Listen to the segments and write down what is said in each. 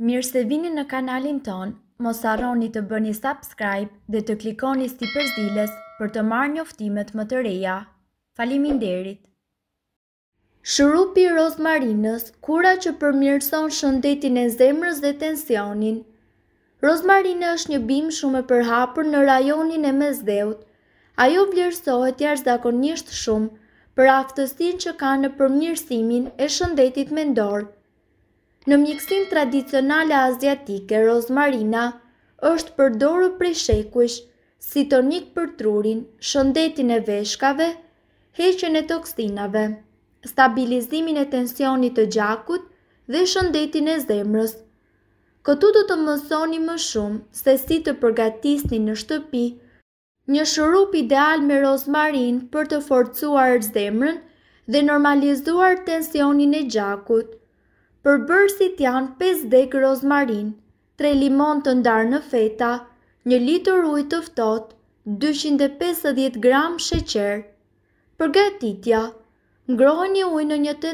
Mirë se vini në kanalin ton, mos arroni të bëni subscribe dhe të klikoni sti përzdiles për të marrë një më të reja. Falimin derit! Shërupi Rozmarinës, kura që përmirëson shëndetin e zemrës dhe tensionin. Rozmarina është një bimë shumë e përhapur në rajonin e mezdeut. Ajo vlerësohet jash zakonisht shumë për aftësin që ka në përmirësimin e shëndetit me ndorë. Në mjekësin tradicionale azjatike, rozmarina është përdoru prej shekuish, si tonik për trurin, shëndetin e veshkave, heqen e toksinave, stabilizimin e tensionit të gjakut dhe shëndetin e zemrës. Këtu do të mësoni më shumë se si të përgatisni në shtëpi një shurup ideal me rozmarin për të forcuar zemrën dhe normalizuar tensionin e gjakut. Për bërësit janë 5 degë rozmarin, 3 limon të ndarë në feta, 1 litur të tëftot, 250 gram sheqer. Për gatitja, ngrohen një një të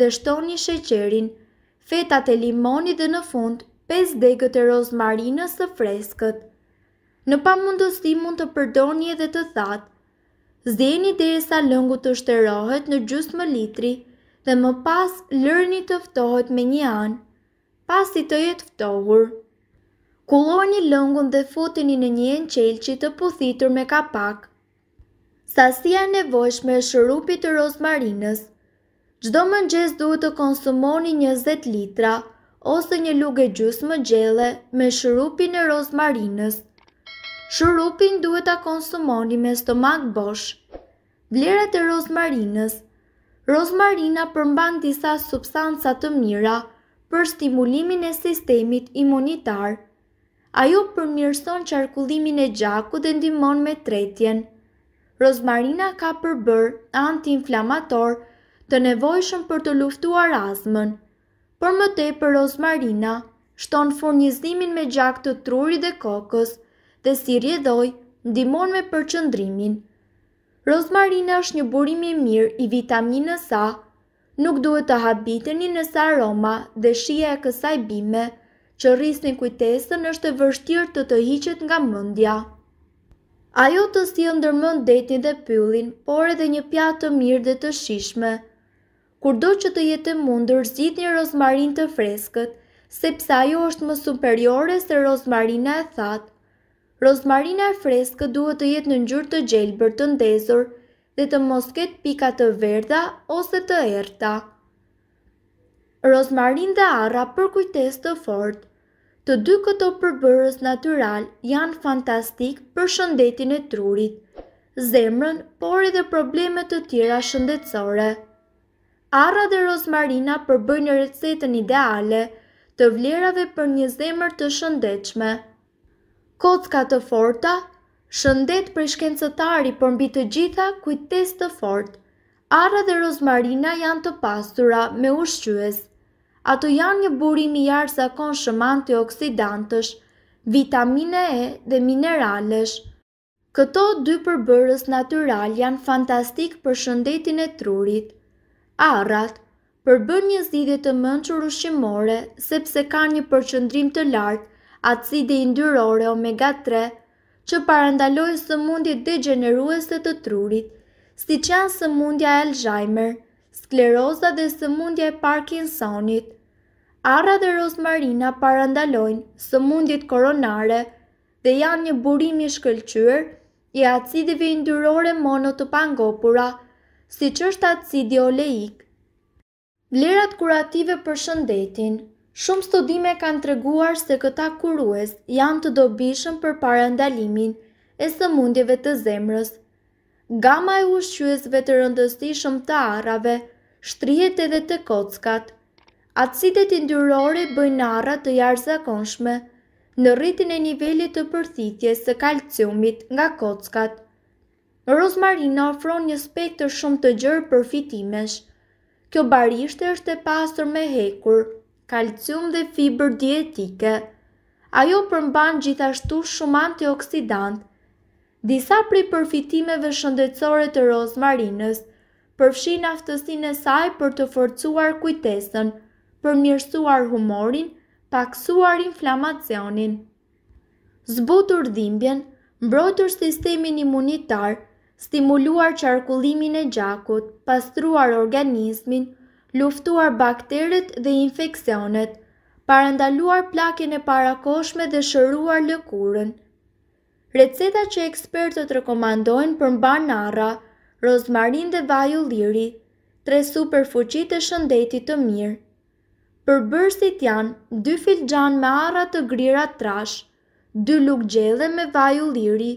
dhe shtoni sheqerin, fetat e limonit dhe në fund 5 degët e rozmarinës të freskët. Në pa mundësti mund të përdojnje dhe të thatë, zdeni dhe e sa lëngu të shterohet në gjusë më litri, dhe më pas lërni të ftohet me një anë, pas i të jetë ftohur. Kulloni lëngun dhe futini në një enqel që të puthitur me kapak. Sasia nevojshme e shërupit të rozmarinës. Gjdo më duhet të konsumoni 20 litra ose një luge gjusë më gjele me shërupin e rozmarinës. Shërupin duhet të konsumoni me stomak bosh. Vlerat e rozmarinës – Rozmarina përmban disa substanca të mira për stimulimin e sistemit imunitar. Ajo përmirëson qarkullimin e gjakut dhe ndihmon me tretjen. Rozmarina ka përbër antiinflamator të nevojshëm për të luftuar azmën. Për më tepër rozmarina shton furnizimin me gjak të trurit dhe kokës dhe si rjedhoi ndihmon me përqendrimin. Rozmarina është një burim i mirë i vitaminës A. Nuk duhet të habiteni nëse aroma dhe shija e kësaj bime që rrisni kujtesën është e vështirë të të hiqet nga mendja. Ajo të si ndërmën detin dhe pyllin, por edhe një pjatë të mirë dhe të shishme. Kur do që të jetë mundur, zhjit një rozmarin të freskët, sepse ajo është më superiore se rozmarina e thatë, Rozmarina e freskë duhet të jetë në ngjyrë të gjelbër të ndezur dhe të mos ketë pika të verdha ose të errta. Rozmarin dhe arra për kujtesë të fortë. Të dy këto përbërës natyral janë fantastik për shëndetin e trurit, zemrën, por edhe problemet të tjera shëndetësore. Arra dhe rozmarina përbëjnë recetën ideale të vlerave për një zemrë të shëndetshme kocka të forta, shëndet për shkencëtari për mbi të gjitha kujtes të fort, arra dhe rozmarina janë të pastura me ushqyës. Ato janë një burimi jarë sa konë shëmë antioksidantësh, vitamine E dhe mineralesh. Këto dy përbërës natural janë fantastik për shëndetin e trurit. Arrat përbër një zidit të mënqër ushqimore, sepse ka një përqëndrim të lartë Acidi indyrore omega 3 që parandalojnë së mundit degeneruese të trurit, si që janë së mundja Alzheimer, Skleroza dhe së mundja Parkinsonit. Ara dhe Rosmarina parandalojnë së mundit koronare dhe janë një burim i shkëlqyr i acidive indyrore mono të pangopura, si që është acidi oleik. Vlerat kurative për shëndetin Shumë studime kanë të reguar se këta kurues janë të dobishëm për parandalimin ndalimin e së mundjeve të zemrës. Gama e ushqyësve të rëndësti shumë të arave, shtrijet edhe të kockat. Acidet indyrore bëjnë arat të jarë zakonshme në rritin e nivellit të përthitje së kalciumit nga kockat. Rozmarina ofron një spektër shumë të gjërë përfitimesh. Kjo barishtë është e pasur me hekur, kalcium dhe fiber dietike. Ajo përmban gjithashtu shumë antioksidant. Disa prej përfitimeve shëndetësore të rozmarinës përfshin aftësin e saj për të forcuar kujtesën, përmjërsuar humorin, paksuar inflamacionin. Zbutur dhimbjen, mbrojtur sistemin imunitar, stimuluar qarkullimin e gjakut, pastruar organismin, luftuar bakterit dhe infekcionet, parandaluar plakin e parakoshme dhe shëruar lëkurën. Receta që ekspertët rekomandojnë për mba nara, rozmarin dhe vaju liri, tre super fuqit e shëndetit të mirë. Për bërësit janë, dy fil me ara të grira trash, dy luk gjele me vaju liri,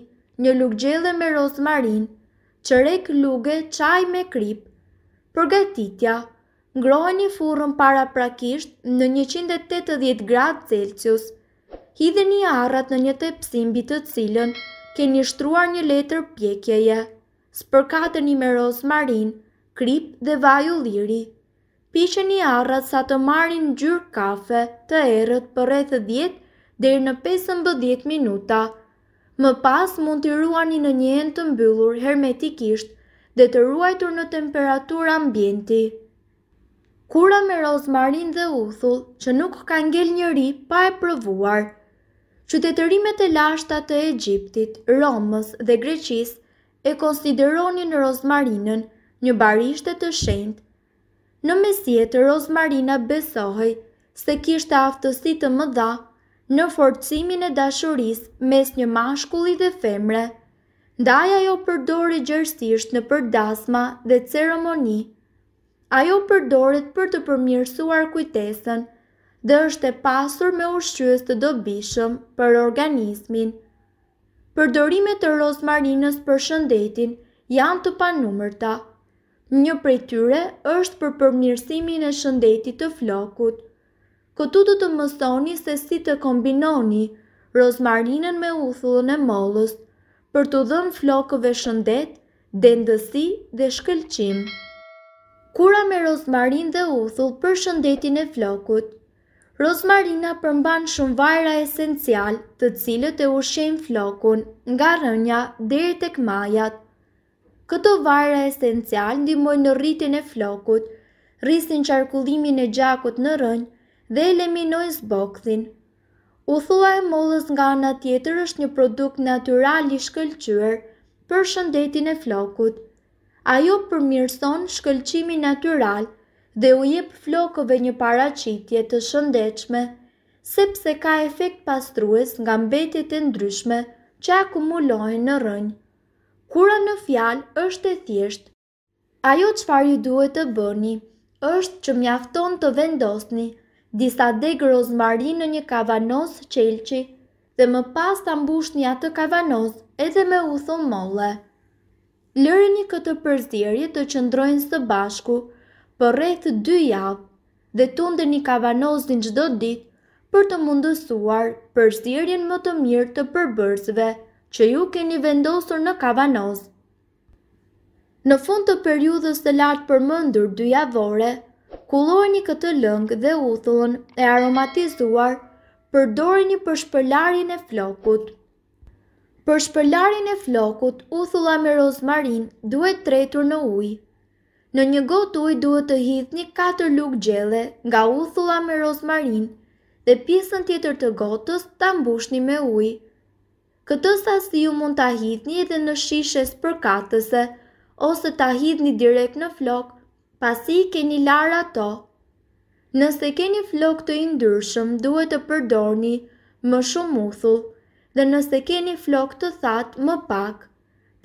një luk gjele me rozmarin, qërek luge qaj me krip, përgatitja, ngrohe një furën para prakisht në 180 gradë Celsius. Hidhe një arrat në një tepsim bitë të cilën, keni shtruar një letër pjekjeje. Spërkatë një me marin, krip dhe vaju liri. Pishë një arrat sa të marin gjyrë kafe të erët për rreth 10 dhe në 15 minuta. Më pas mund të ruani në një të mbyllur hermetikisht dhe të ruajtur në temperatur ambienti kura me rozmarin dhe uthull që nuk ka ngel njëri pa e provuar. Qytetërimet e lashta të Egjiptit, Romës dhe Greqis e konsideronin rozmarinën një barishtet të shendë. Në mesjet rozmarina besohej se kishtë aftësi të më dha në forcimin e dashuris mes një mashkulli dhe femre. Daja jo përdori gjërsisht në përdasma dhe ceremoni ajo përdoret për të përmirësuar kujtesën dhe është e pasur me ushqyës të dobishëm për organizmin. Përdorimet e rozmarinës për shëndetin janë të panumërta. Një prej tyre është për përmirësimin e shëndetit të flokut. Këtu të të mësoni se si të kombinoni rozmarinën me uthullën e mollës për të dhënë flokëve shëndet, dendësi dhe shkëlqim. Shkëlqim kura me rozmarin dhe uthull për shëndetin e flokut. Rozmarina përmban shumë vajra esencial të cilët e ushen flokun nga rënja deri tek majat. Këto vajra esencial ndimojnë në rritin e flokut, rrisin qarkullimin e gjakut në rënjë dhe eliminojnë zbokthin. Uthulla e mollës nga ana tjetër është një produkt natyral i shkëlqyer për shëndetin e flokut ajo përmirëson shkëlqimi natural dhe u jep flokove një paracitje të shëndechme, sepse ka efekt pastrues nga mbetit e ndryshme që akumulojnë në rënjë. Kura në fjalë është e thjeshtë, ajo qëfar ju duhet të bëni, është që mjafton të vendosni disa degë rozmari në një kavanoz qelqi dhe më pas të mbushni atë kavanoz edhe me u thonë molle lëreni këtë përzirje të qëndrojnë së bashku për rreth dy javë dhe tundër një kavanozin gjdo dit për të mundësuar përzirjen më të mirë të përbërzve që ju keni vendosur në kavanoz. Në fund të periudhës të lartë përmëndur dy javore, kulloni këtë lëngë dhe uthullën e aromatizuar përdojni për shpëllarin e flokut. Për shpëllarin e flokut, uthulla me rozmarin duhet tretur në ujë. Në një got ujë duhet të hidhni një 4 luk gjele nga uthulla me rozmarin dhe pjesën tjetër të gotës të mbushni me ujë. Këtë sasi ju mund të hidhni edhe në shishes për katëse ose të hidhni direkt në flok pasi i keni lara ato. Nëse keni flok të indyrshëm, duhet të përdorni më shumë uthullë dhe nëse keni flok të thatë më pak.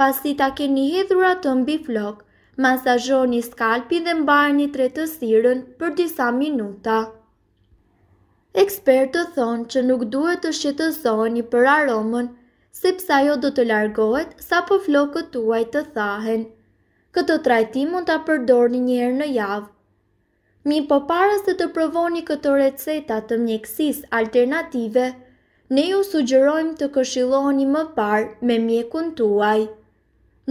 Pasi ta keni hidhur atë mbi flok, masazhoni skalpi dhe mbajni tretësirën për disa minuta. Ekspertë thonë që nuk duhet të shqetësoni për aromën, sepse ajo do të largohet sa po flokët tuaj të thahen. Këtë trajtim mund ta përdorni një herë në javë. Mi po para se të provoni këtë recetë të mjekësisë alternative, ne ju sugjerojmë të këshiloni më parë me mjekun tuaj.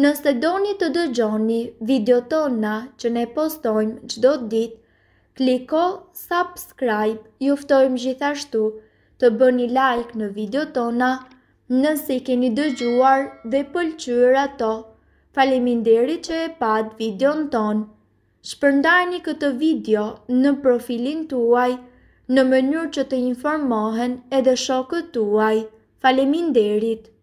Nëse doni të dëgjoni video tona që ne postojmë gjdo dit, kliko subscribe, juftojmë gjithashtu të bëni like në video tona nëse i keni dëgjuar dhe pëlqyër ato. Falemi nderi që e pat video në tonë. Shpërndajni këtë video në profilin tuaj të në mënyrë që të informohen edhe shokët tuaj. Falemin derit!